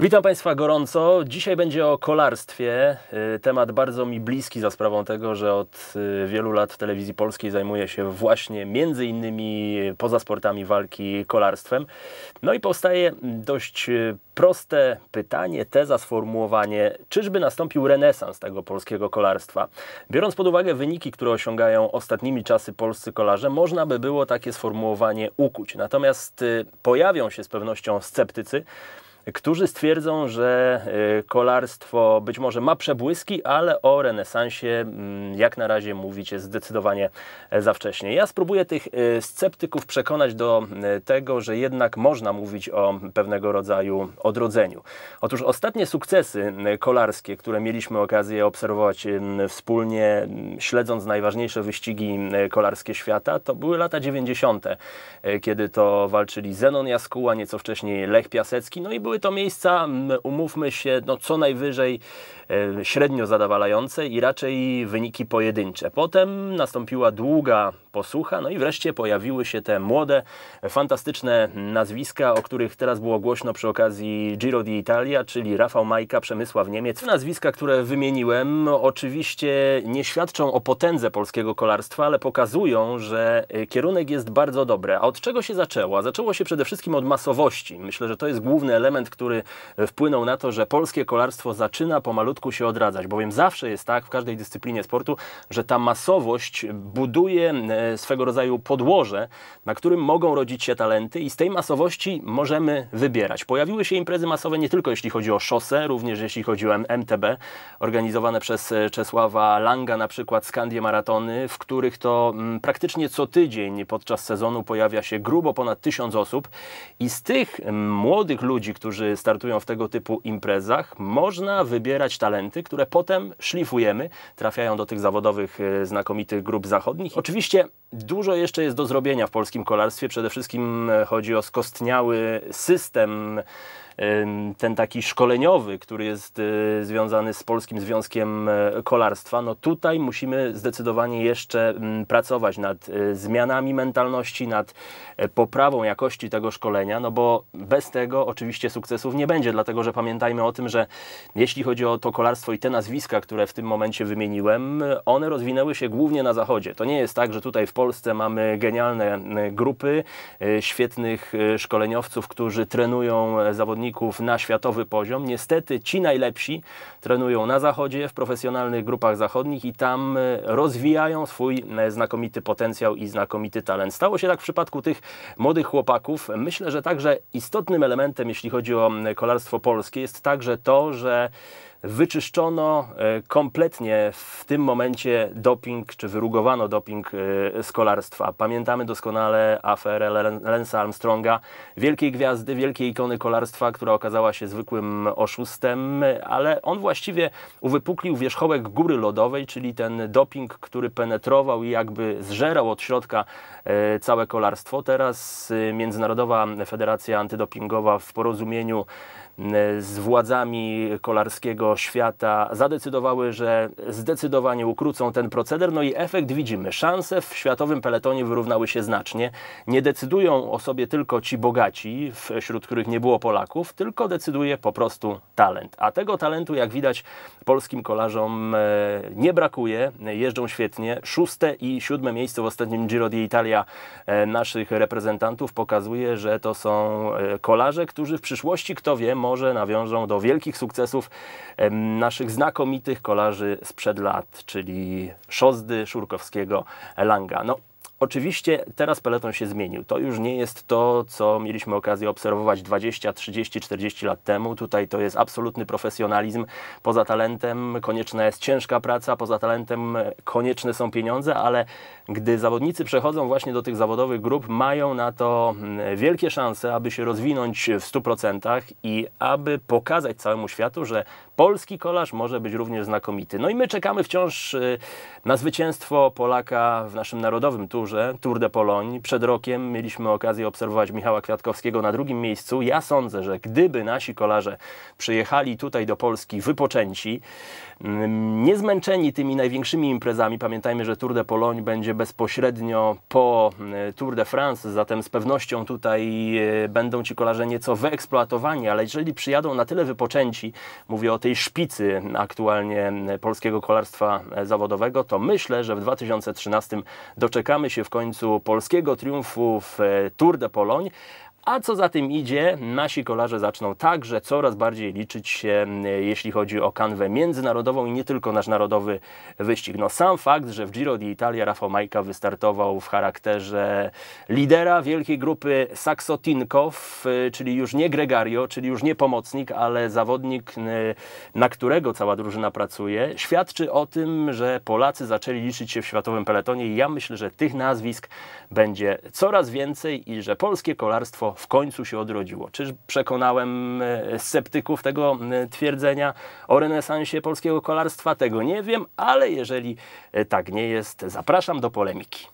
Witam Państwa gorąco. Dzisiaj będzie o kolarstwie. Y, temat bardzo mi bliski za sprawą tego, że od y, wielu lat w telewizji polskiej zajmuję się właśnie między innymi poza sportami walki kolarstwem. No i powstaje dość y, proste pytanie, teza, sformułowanie, czyżby nastąpił renesans tego polskiego kolarstwa? Biorąc pod uwagę wyniki, które osiągają ostatnimi czasy polscy kolarze, można by było takie sformułowanie ukuć. Natomiast pojawią się z pewnością sceptycy, którzy stwierdzą, że e, kolarstwo być może ma przebłyski, ale o renesansie mm, jak na razie mówicie, zdecydowanie e, za wcześnie. Ja spróbuję tych e, sceptyków przekonać do tego, że jednak można mówić o pewnego rodzaju odrodzeniu. Otóż ostatnie sukcesy kolarskie, które mieliśmy okazję obserwować wspólnie, śledząc najważniejsze wyścigi kolarskie świata, to były lata 90., kiedy to walczyli Zenon Jaskuła, nieco wcześniej Lech Piasecki, no i były były to miejsca, umówmy się, no co najwyżej e, średnio zadowalające i raczej wyniki pojedyncze. Potem nastąpiła długa posłucha, no i wreszcie pojawiły się te młode, fantastyczne nazwiska, o których teraz było głośno przy okazji Giro di Italia, czyli Rafał Majka, Przemysław Niemiec. Nazwiska, które wymieniłem, oczywiście nie świadczą o potędze polskiego kolarstwa, ale pokazują, że e, kierunek jest bardzo dobry. A od czego się zaczęło? Zaczęło się przede wszystkim od masowości. Myślę, że to jest główny element, element, który e, wpłynął na to, że polskie kolarstwo zaczyna pomalutku się odradzać, bowiem zawsze jest tak w każdej dyscyplinie sportu, że ta masowość buduje e, swego rodzaju podłoże, na którym mogą rodzić się talenty i z tej masowości możemy wybierać. Pojawiły się imprezy masowe nie tylko jeśli chodzi o szosę, również jeśli chodzi o MTB, organizowane przez e, Czesława Langa, na przykład Skandie Maratony, w których to mm, praktycznie co tydzień podczas sezonu pojawia się grubo ponad tysiąc osób i z tych mm, młodych ludzi, którzy którzy startują w tego typu imprezach, można wybierać talenty, które potem szlifujemy, trafiają do tych zawodowych, e, znakomitych grup zachodnich. Oczywiście dużo jeszcze jest do zrobienia w polskim kolarstwie. Przede wszystkim e, chodzi o skostniały system ten taki szkoleniowy, który jest e, związany z Polskim Związkiem e, Kolarstwa, no tutaj musimy zdecydowanie jeszcze mm, pracować nad e, zmianami mentalności, nad poprawą jakości tego szkolenia, no bo bez tego oczywiście sukcesów nie będzie, dlatego że pamiętajmy o tym, że jeśli chodzi o to kolarstwo i te nazwiska, które w tym momencie wymieniłem, one rozwinęły się głównie na zachodzie. To nie jest tak, że tutaj w Polsce mamy genialne grupy świetnych szkoleniowców, którzy trenują zawodników zawodników na światowy poziom. Niestety ci najlepsi trenują na zachodzie, w profesjonalnych grupach zachodnich i tam e, rozwijają swój e, znakomity potencjał i znakomity talent. Stało się tak w przypadku tych młodych chłopaków. Myślę, że także istotnym elementem, jeśli chodzi o kolarstwo polskie, jest także to, że wyczyszczono e, kompletnie w tym momencie doping, czy wyrugowano doping skolarstwa. E, Pamiętamy doskonale aferę Lensa Armstronga, wielkiej gwiazdy, wielkiej ikony kolarstwa, która okazała się zwykłym oszustem, ale on właściwie uwypuklił wierzchołek góry lodowej, czyli ten doping, który penetrował i jakby zżerał od środka e, całe kolarstwo. Teraz Międzynarodowa Federacja Antydopingowa w porozumieniu E, z władzami kolarskiego świata zadecydowały, że zdecydowanie ukrócą ten proceder, no i efekt widzimy. Szanse w światowym peletonie wyrównały się znacznie. Nie decydują o sobie tylko ci bogaci, wśród których nie było Polaków, tylko decyduje po prostu talent. A tego talentu, jak widać, polskim kolarzom e, nie brakuje, jeżdżą świetnie. Szóste i siódme miejsce w ostatnim Giro di Italia e, naszych reprezentantów pokazuje, że to są kolarze, którzy w przyszłości, kto wie, może nawiążą do wielkich sukcesów naszych znakomitych kolarzy sprzed lat, czyli Szozdy, Szurkowskiego, Langa. No, Oczywiście teraz peleton się zmienił. To już nie jest to, co mieliśmy okazję obserwować 20, 30, 40 lat temu. Tutaj to jest absolutny profesjonalizm. Poza talentem konieczna jest ciężka praca, poza talentem konieczne są pieniądze, ale gdy zawodnicy przechodzą właśnie do tych zawodowych grup, mają na to mm, wielkie szanse, aby się rozwinąć w 100% i aby pokazać całemu światu, że polski kolarz może być również znakomity. No i my czekamy wciąż y, na zwycięstwo Polaka w naszym narodowym turze turze, Tour de Pologne. Przed rokiem mieliśmy okazję obserwować Michała Kwiatkowskiego na drugim miejscu. Ja sądzę, że gdyby nasi kolarze przyjechali tutaj do Polski wypoczęci, mm, niezmęczeni tymi największymi imprezami, pamiętajmy, że Tour de Pologne będzie bezpośrednio po mm, Tour de France, zatem z pewnością tutaj e, będą ci kolarze nieco wyeksploatowani, ale jeżeli przyjadą na tyle wypoczęci, mówię o tej szpicy aktualnie mm, polskiego kolarstwa e, zawodowego, to myślę, że w 2013 doczekamy się w końcu polskiego triumfu w e, Tour de Pologne, a co za tym idzie, nasi kolarze zaczną także coraz bardziej liczyć się, jeśli chodzi o kanwę międzynarodową i nie tylko nasz narodowy wyścig. No sam fakt, że w Giro d'Italia Rafał Majka wystartował w charakterze lidera wielkiej grupy Saksotinkow, y, czyli już nie Gregario, czyli już nie pomocnik, ale zawodnik, y, na którego cała drużyna pracuje, świadczy o tym, że Polacy zaczęli liczyć się w światowym peletonie i ja myślę, że tych nazwisk będzie coraz więcej i że polskie kolarstwo w końcu się odrodziło. Czyż przekonałem e, sceptyków tego e, twierdzenia o renesansie polskiego kolarstwa? Tego nie wiem, ale jeżeli e, tak nie jest, zapraszam do polemiki.